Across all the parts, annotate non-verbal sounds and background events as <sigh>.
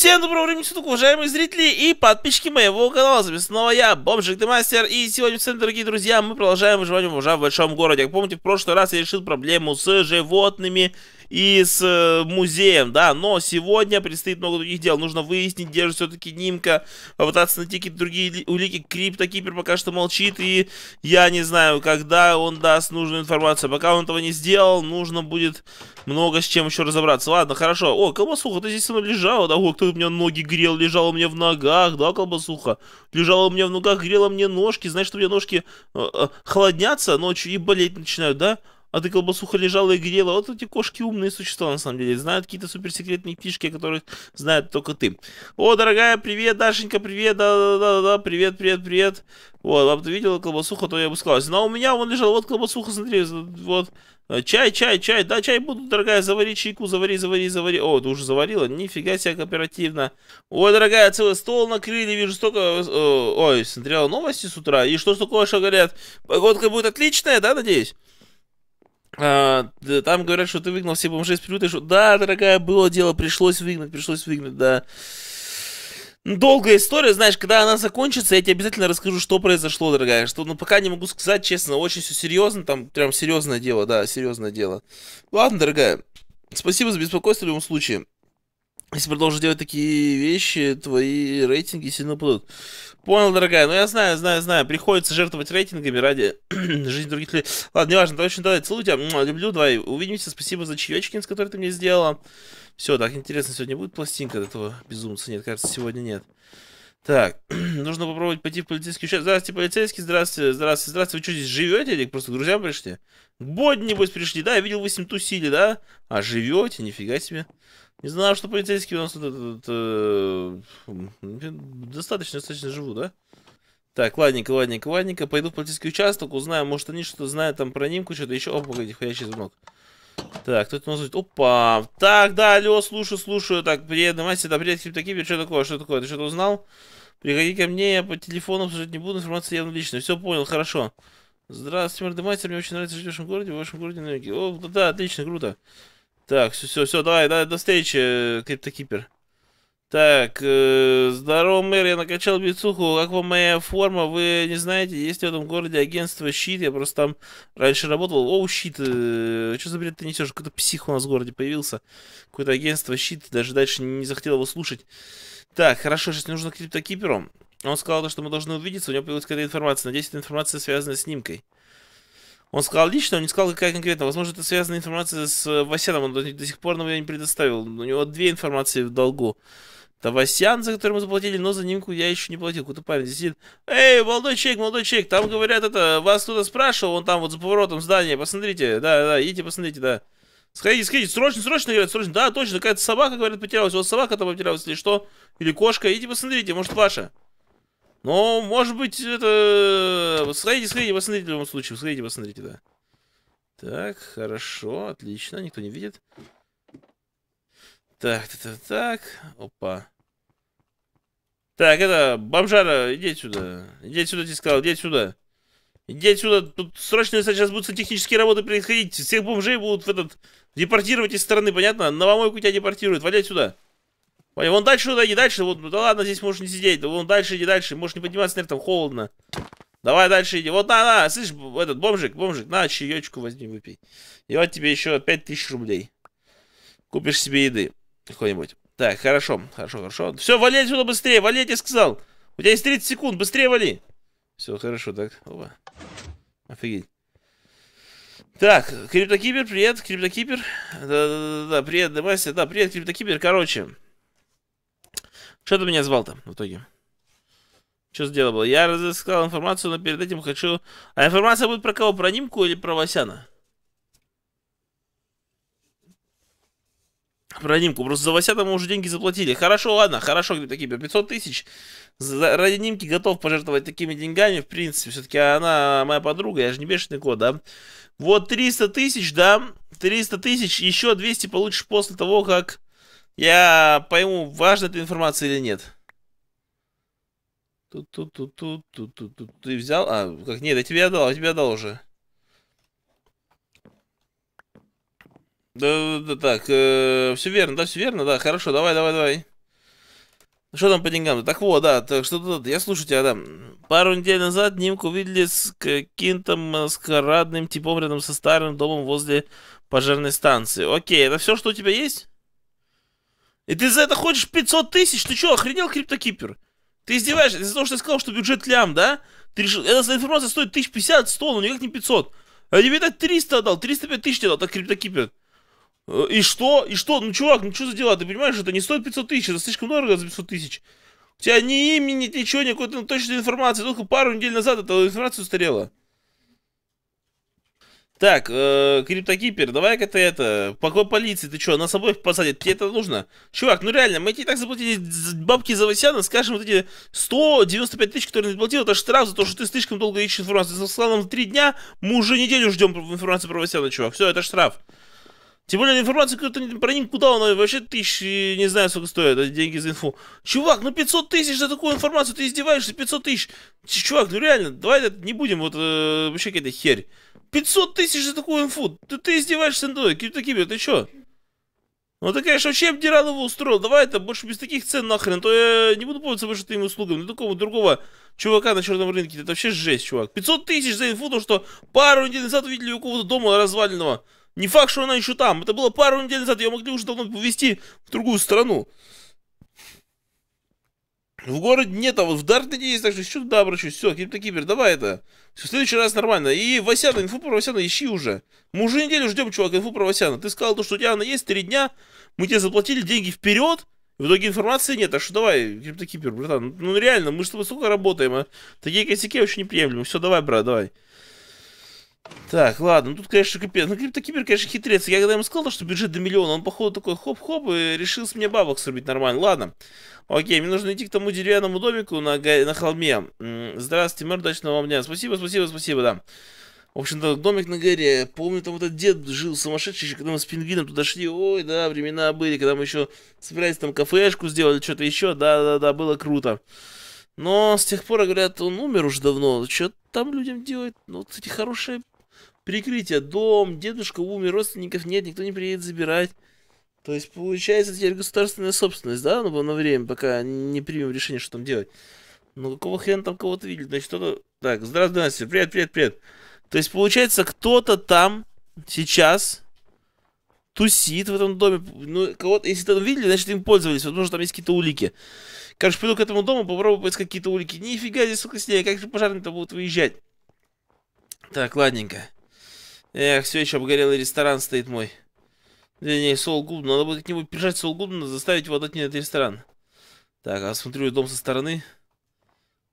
Всем доброго времени суток, уважаемые зрители и подписчики моего канала. С снова я, Бомжик Демастер. И сегодня, всем, дорогие друзья, мы продолжаем выживание уже в большом городе. Как помните, в прошлый раз я решил проблему с животными и с э, музеем, да, но сегодня предстоит много других дел. Нужно выяснить, где же все-таки Нимка, попытаться найти какие-то другие улики. Криптокипер пока что молчит, и я не знаю, когда он даст нужную информацию. Пока он этого не сделал, нужно будет много с чем еще разобраться. Ладно, хорошо. О, колбасуха, ты здесь со мной лежала, да? О, кто у меня ноги грел, лежал у меня в ногах, да, колбасуха? Лежала у меня в ногах, грела мне ножки, значит, у меня ножки э, э, холоднятся ночью и болеть начинают, да? а ты колбасуха лежала и грела. Вот эти кошки умные существа, на самом деле. Знают какие-то суперсекретные фишки, о которых знает только ты. О, дорогая, привет, Дашенька, привет, да-да-да-да, привет, привет, привет. Вот, а ты видела колбасуха, то я бы сказала. «Ну, Но у меня вон лежала, вот колбасуха, смотри, вот. Э, чай, чай, чай, да, чай буду, дорогая, завари чайку, завари, завари, завари. О, ты уже заварила? Нифига себе, кооперативно. Ой, дорогая, целый стол накрыли, вижу столько... Э, ой, смотрела новости с утра, и что такое, что говорят? Погодка будет отличная, да, надеюсь? А, там говорят, что ты выгнал все бомжи из приюта. Что... Да, дорогая, было дело, пришлось выгнать, пришлось выгнать, да. Ну, долгая история, знаешь, когда она закончится, я тебе обязательно расскажу, что произошло, дорогая. Что, ну, пока не могу сказать, честно, очень все серьезно, там прям серьезное дело, да, серьезное дело. Ладно, дорогая, спасибо за беспокойство в любом случае. Если продолжишь делать такие вещи, твои рейтинги сильно упадут. Понял, дорогая. Ну, я знаю, знаю, знаю. Приходится жертвовать рейтингами ради <clears throat> жизни других людей. Ладно, неважно. Точно, давай, целую тебя. Люблю, давай. Увидимся. Спасибо за чаечкин, который ты мне сделала. Все, так интересно. Сегодня будет пластинка от этого безумца? Нет, кажется, сегодня нет. Так, <clears throat> нужно попробовать пойти в полицейский участок. Здравствуйте, полицейский, здравствуйте, здравствуйте, здравствуйте. Вы что, здесь живете или просто к друзьям пришли? Бодь, небось, пришли, да? Я видел, вы с ним тусили, да? А живете? Нифига себе. Не знал, что полицейские у нас тут, тут, э, достаточно, достаточно живут, да? Так, ладненько, ладненько, ладненько. Пойду в полицейский участок, узнаю, может, они что-то знают там про Нимку, что-то еще. О, погоди, входящий звонок. Так, тут у нас... Опа! Так, да, алло, слушаю, слушаю. Так, привет, Настя, да, привет, криптокипер. Что такое, что такое? Ты что-то узнал? Приходи ко мне, я по телефону обсуждать не буду, информация явно личная. Все понял, хорошо. Здравствуйте, Мардемастер, мне очень нравится жить в вашем городе, в вашем городе на О, да, да, отлично, круто. Так, все, все, все, давай, да, до встречи, криптокипер. Так, э, здорово, мэр, я накачал бицуху, как вам моя форма, вы не знаете, есть в этом городе агентство «Щит», я просто там раньше работал, оу, «Щит», э, что за бред ты несешь, какой-то псих у нас в городе появился, какое-то агентство «Щит», даже дальше не захотел его слушать. Так, хорошо, сейчас нужно к криптокиперу, он сказал, что мы должны увидеться, у него появилась какая-то информация, надеюсь, эта информация связана с снимкой. Он сказал лично, он не сказал, какая конкретно. Возможно, это связана информация с Васяном, он до сих пор нам ее не предоставил. У него две информации в долгу. Тавасян, за который мы заплатили, но за нимку я еще не платил. Какой-то парень здесь сидит. Эй, молодой человек, молодой человек, там говорят это, вас кто-то спрашивал, он там вот за поворотом здания, посмотрите, да, да, идите, посмотрите, да. Сходите, сходите, срочно, срочно, говорят, срочно. Да, точно, какая-то собака, говорит потерялась. вот собака там потерялась или что? Или кошка, идите посмотрите, может ваша. Ну, может быть, это... Сходите, сходите, посмотрите в любом случае, сходите, посмотрите, да. Так, хорошо, отлично, никто не видит. Так, так, так, так. Опа. Так, это, бомжара, иди сюда. Иди сюда, тебе сказал, иди сюда. Иди сюда, тут срочно сейчас будут технические работы происходить. Всех бомжей будут в этот депортировать из страны, понятно? На помойку тебя депортируют, вали сюда. Понял, вон дальше туда, иди дальше, вот, да ладно, здесь можешь не сидеть, вон дальше, иди дальше, можешь не подниматься, наверное, там холодно. Давай дальше иди, вот на, на, слышишь, этот, бомжик, бомжик, на, чаечку возьми, выпей. И вот тебе еще 5000 рублей. Купишь себе еды. Какой-нибудь. Так, хорошо, хорошо, хорошо. Все, вали отсюда быстрее, вали, я тебе сказал. У тебя есть 30 секунд, быстрее вали. Все, хорошо, так. Опа. Офигеть. Так, Криптокипер, привет, Криптокипер. Да-да-да, привет, Демасия. Да, привет, Криптокипер. Короче. Что ты меня звал-то в итоге? Что за дело было? Я разыскал информацию, но перед этим хочу... А информация будет про кого? Про Нимку или про Васяна? Ранимку. Просто за Васяна мы уже деньги заплатили. Хорошо, ладно, хорошо, такие 500 тысяч. За, ради Нимки готов пожертвовать такими деньгами, в принципе. Все-таки она моя подруга, я же не бешеный кот, да? Вот 300 тысяч, да? 300 тысяч, еще 200 получишь после того, как я пойму, важна эта информация или нет. Тут, тут, тут, тут, тут, тут, тут. Ты взял? А, как нет, я тебе отдал, я тебе отдал уже. Да, да, так, э, все верно, да, все верно, да, хорошо, давай, давай, давай. Что там по деньгам? -то? Так вот, да, так что я слушаю тебя, да. Пару недель назад Нимку увидели с каким-то маскарадным типом рядом со старым домом возле пожарной станции. Окей, это все, что у тебя есть? И ты за это хочешь 500 тысяч? Ты что, охренел, криптокипер? Ты издеваешься? Из-за того, что я сказал, что бюджет лям, да? Ты решил, эта информация стоит 1050, 100, но никак не 500. А тебе, видать, 300 отдал, 305 тысяч тебе дал, так криптокипер. Э, и что? И что? Ну, чувак, ну что за дела? Ты понимаешь, это не стоит 500 тысяч, это слишком дорого за 500 тысяч. У тебя ни имени, ни ничего, никакой ну, точной информации. Только пару недель назад эта информация устарела. Так, э, криптокипер, давай-ка ты это, покой полиции, ты что, на собой посадят, тебе это нужно? Чувак, ну реально, мы тебе так заплатили бабки за Васяна, скажем, вот эти 195 тысяч, которые ты платил, это штраф за то, что ты слишком долго ищешь информацию. За славом 3 дня, мы уже неделю ждем информацию про Васяна, чувак, все, это штраф. Тем более информация кто-то про них куда она вообще тысяч, не знаю, сколько стоит, деньги за инфу. Чувак, ну 500 тысяч за такую информацию, ты издеваешься, 500 тысяч. Чувак, ну реально, давай не будем, вот э, вообще какая-то херь. 500 тысяч за такую инфу, ты, ты издеваешься над какие какими такими, ты чё? Ну ты, конечно, вообще обдирал его устроил, давай это больше без таких цен нахрен, то я не буду пользоваться больше твоим услугам, ну такого другого чувака на черном рынке, это вообще жесть, чувак. 500 тысяч за инфу, то что пару недель назад увидели у кого-то дома разваленного. Не факт, что она еще там. Это было пару недель назад, ее могли уже давно повезти в другую страну. В городе нет, а вот в Дартнете есть, так что еще туда обращусь. Все, криптокибер, давай это. Все, в следующий раз нормально. И Васяна, инфу про Васяна ищи уже. Мы уже неделю ждем, чувак, инфу про Васяна. Ты сказал то, что у тебя она есть, три дня. Мы тебе заплатили деньги вперед. В итоге информации нет, так что давай, криптокипер, братан. Ну, ну реально, мы с тобой столько работаем, а? Такие косяки очень неприемлемы. Все, давай, брат, давай. Так, ладно, ну тут, конечно, капец. Ну, криптокибер, конечно, хитрец. Я когда ему сказал, что бюджет до миллиона, он, походу, такой хоп-хоп и решил с меня бабок срубить нормально. Ладно. Окей, мне нужно идти к тому деревянному домику на, на холме. Здравствуйте, мэр, удачного вам дня. Спасибо, спасибо, спасибо, да. В общем-то, домик на горе. Помню, там этот дед жил сумасшедший, еще когда мы с пингвином туда шли. Ой, да, времена были, когда мы еще собирались там кафешку сделали, что-то еще. Да-да-да, было круто. Но с тех пор, говорят, он умер уже давно. Что там людям делать? Ну, вот, кстати, хорошая Прикрытие дом, дедушка умер, родственников нет, никто не приедет забирать. То есть получается теперь государственная собственность, да, ну, на время, пока не примем решение, что там делать. Ну какого хрена там кого-то видели? Значит, кто-то... Так, здравствуйте, Настя, привет, привет, привет. То есть получается кто-то там сейчас тусит в этом доме. Ну, кого-то, если там видели, значит им пользовались, потому что там есть какие-то улики. Короче, пойду к этому дому, попробую поискать какие-то улики. Нифига здесь, сука, снег, как же пожарные-то будут выезжать? Так, ладненько. Эх, все еще обгорелый ресторан стоит мой. Вернее, Сол Гудман. Надо будет к нему прижать Сол Гудмана, заставить его отдать мне этот ресторан. Так, осмотрю а дом со стороны.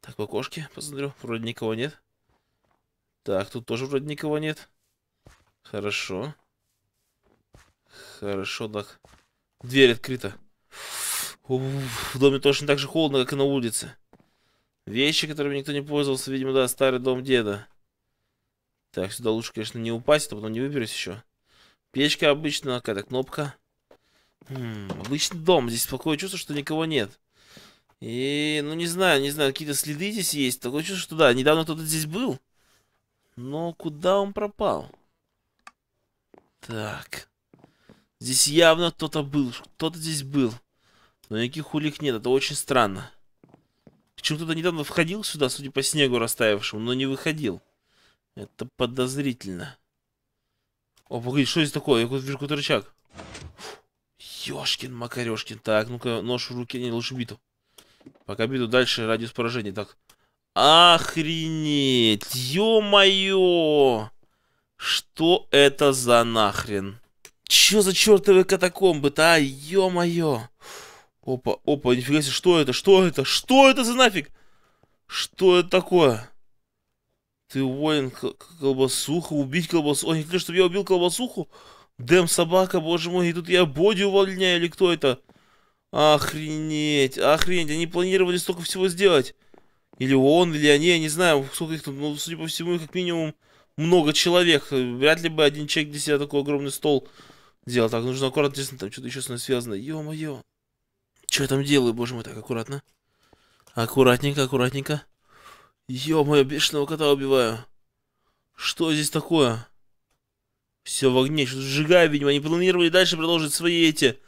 Так, в окошке посмотрю. Вроде никого нет. Так, тут тоже вроде никого нет. Хорошо. Хорошо, так. Дверь открыта. в доме точно так же холодно, как и на улице. Вещи, которыми никто не пользовался, видимо, да, старый дом деда. Так, сюда лучше, конечно, не упасть, а потом не выберусь еще. Печка обычно, какая-то кнопка. Хм, обычный дом. Здесь такое чувство, что никого нет. И, ну, не знаю, не знаю, какие-то следы здесь есть. Такое чувство, что да, недавно кто-то здесь был. Но куда он пропал? Так. Здесь явно кто-то был. Кто-то здесь был. Но никаких улик нет. Это очень странно. Почему кто-то недавно входил сюда, судя по снегу растаявшему, но не выходил. Это подозрительно. О, погоди, что здесь такое? Я вот вижу какой-то рычаг. Ёшкин, Макарёшкин. Так, ну-ка, нож в руке, не, лучше биту. Пока биту дальше, радиус поражения. Так, Охренеть! Ё-моё! Что это за нахрен? Чё за чертовы катакомбы-то, а? Ё-моё! Опа, опа, нифига себе, что это? Что это? Что это за нафиг? Что это такое? Ты воин, колбасуха, убить колбасу. Они хотели, чтобы я убил колбасуху? Дэм, собака, боже мой, и тут я Боди увольняю, или кто это? Охренеть, охренеть, они планировали столько всего сделать. Или он, или они, я не знаю, сколько их тут, но, ну, судя по всему, как минимум много человек. Вряд ли бы один человек для себя такой огромный стол делал. Так, нужно аккуратно, честно, там что-то еще с ним связано. Ё-моё. Что я там делаю, боже мой, так, аккуратно. Аккуратненько, аккуратненько. Ё-моё, бешеного кота убиваю. Что здесь такое? Все в огне, что-то сжигаю, видимо. Они планировали дальше продолжить свои эти...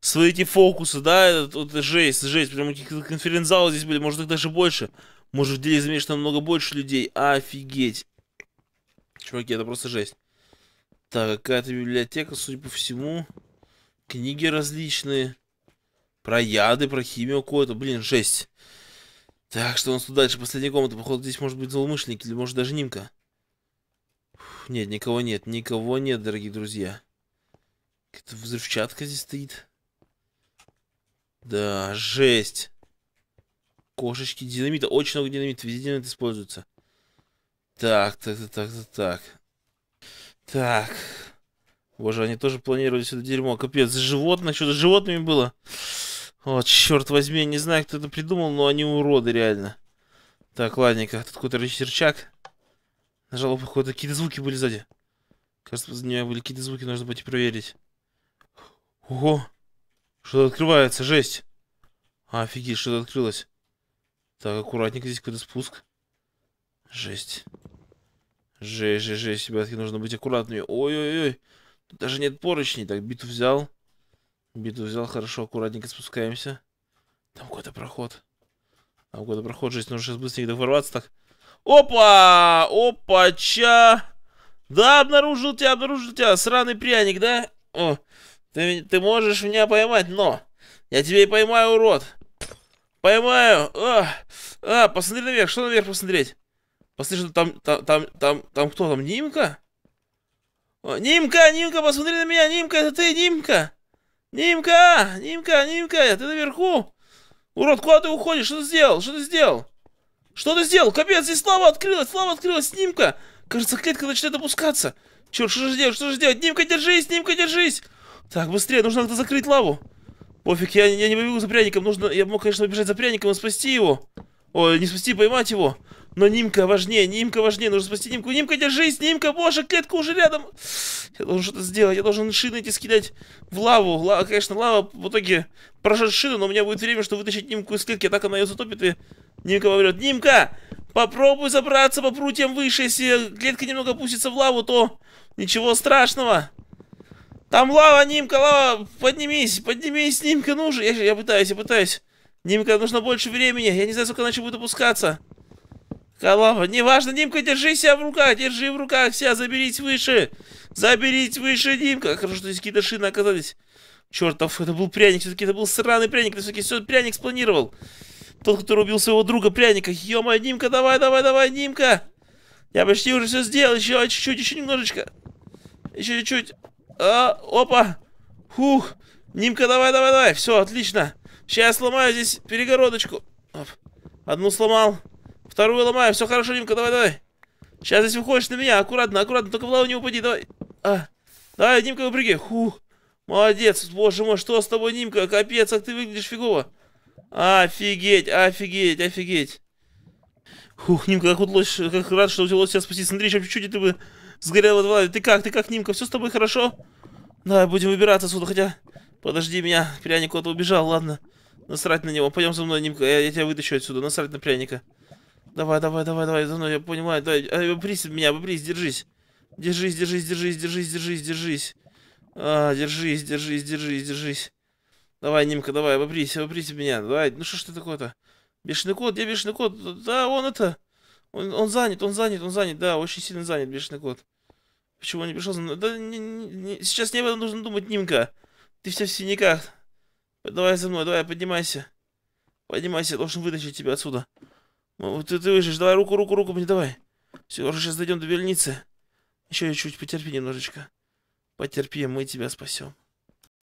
Свои эти фокусы, да? Это, это жесть, жесть. Прям какие-то конференц-залы здесь были, может, их даже больше. Может, в деле замечено намного больше людей. Офигеть. Чуваки, это просто жесть. Так, какая-то библиотека, судя по всему. Книги различные. Про яды, про химию какую-то. Блин, жесть. Так, что у нас тут дальше? Последняя комната. Походу, здесь может быть злоумышленник или может даже Нимка. Фух, нет, никого нет. Никого нет, дорогие друзья. Какая-то взрывчатка здесь стоит. Да, жесть. Кошечки динамита. Очень много динамита. Везде динамит используется. Так, так, так, так, так, так. Так. Боже, они тоже планировали сюда дерьмо. Капец, Животное, что-то с животными было. О, черт возьми, не знаю, кто это придумал, но они уроды, реально. Так, ладненько, тут какой-то рычерчак. Нажал, походу, какие-то звуки были сзади. Кажется, за меня были какие-то звуки, нужно будет проверить. Ого! Что-то открывается, жесть! Офигеть, что-то открылось. Так, аккуратненько, здесь какой-то спуск. Жесть. Жесть, жесть, жесть, ребятки, нужно быть аккуратными. Ой-ой-ой, даже нет поручней. Так, биту взял. Биту взял, хорошо, аккуратненько спускаемся. Там какой-то проход. Там какой-то проход, жизнь, нужно сейчас быстренько ворваться. так. Опа! Опа-ча! Да, обнаружил тебя, обнаружил тебя, сраный пряник, да? О, ты, ты можешь меня поймать, но... Я тебя и поймаю, урод. Поймаю. А, а, посмотри наверх, что наверх посмотреть? Послышно, там, там, там, там, там кто, там Нимка? О, Нимка, Нимка, посмотри на меня, Нимка, это ты, Нимка! «Нимка! Нимка! Нимка! Ты наверху? Урод, куда ты уходишь? Что ты сделал? Что ты сделал? Что ты сделал? Капец, здесь слава открылась! Слава открылась! Нимка! Кажется, клетка начинает опускаться! Черт, что же делать? Что же делать? Нимка, держись! Нимка, держись! Так, быстрее, нужно как-то закрыть лаву! Пофиг, я, я не побегу за пряником, нужно... Я мог, конечно, побежать за пряником и спасти его! Ой, не спасти, поймать его! Но Нимка важнее, Нимка важнее, нужно спасти Нимку. Нимка, держись, Нимка, боже, клетка уже рядом. Я должен что-то сделать, я должен шины эти скидать в лаву. Лава, конечно, лава в итоге прожжет шины, но у меня будет время, чтобы вытащить Нимку из клетки, а так она ее затопит и Нимка помрет. Нимка, попробуй забраться по прутьям выше, если клетка немного опустится в лаву, то ничего страшного. Там лава, Нимка, лава, поднимись, поднимись, Нимка, ну же. Я, я пытаюсь, я пытаюсь. Нимка, нужно больше времени, я не знаю, сколько она еще будет опускаться. Кого? Неважно, Димка, держи себя в руках, держи в руках себя, заберись выше. Заберись выше, Димка. Хорошо, что здесь какие-то шины оказались. Чертов, это был пряник, все-таки это был сраный пряник, ты все-таки все пряник спланировал. Тот, кто убил своего друга пряника. Ё-моё, Димка, давай, давай, давай, Димка. Я почти уже все сделал, еще чуть-чуть, еще немножечко. Еще чуть-чуть. А, опа. Фух. Нимка, давай, давай, давай. Все, отлично. Сейчас я сломаю здесь перегородочку. Оп. Одну сломал. Вторую ломаю, все хорошо, хорошенько, давай, давай. Сейчас если выходишь на меня, аккуратно, аккуратно, только в лаву не упади, давай. А, давай, Димка, выпрыги. Фух, молодец, боже мой, что с тобой, Нимка, капец, как ты выглядишь фигово. Офигеть, офигеть, офигеть. Фух, Нимка, как, удалось, как рад, что удалось тебя спасти. Смотри, еще чуть-чуть, и ты бы сгорел в лаве. Ты как, ты как, Нимка, все с тобой хорошо? Давай, будем выбираться отсюда, хотя... Подожди меня, пряник куда-то убежал, ладно. Насрать на него, пойдем за мной, Нимка, я, я тебя вытащу отсюда, насрать на пряника. Давай, давай, давай, давай, за мной, я понимаю, давай, а, обопрись меня, обопрись, держись. Держись, держись, держись, держись, держись, держись. А, держись, держись, держись, держись. Давай, Нимка, давай, обопрись, обопрись меня, давай. Ну что ж ты такое-то? Бешеный кот, где бешеный кот? Да, он это... Он, он занят, он занят, он занят, да, очень сильно занят бешеный кот. Почему он не пришел? Да, не, не, сейчас не об этом нужно думать, Нимка. Ты вся в синяках. Давай за мной, давай, поднимайся. Поднимайся, я должен вытащить тебя отсюда. Ну, ты, ты выжишь, давай руку, руку, руку мне давай. Все, сейчас дойдем до больницы. Еще чуть потерпи немножечко. Потерпи, мы тебя спасем.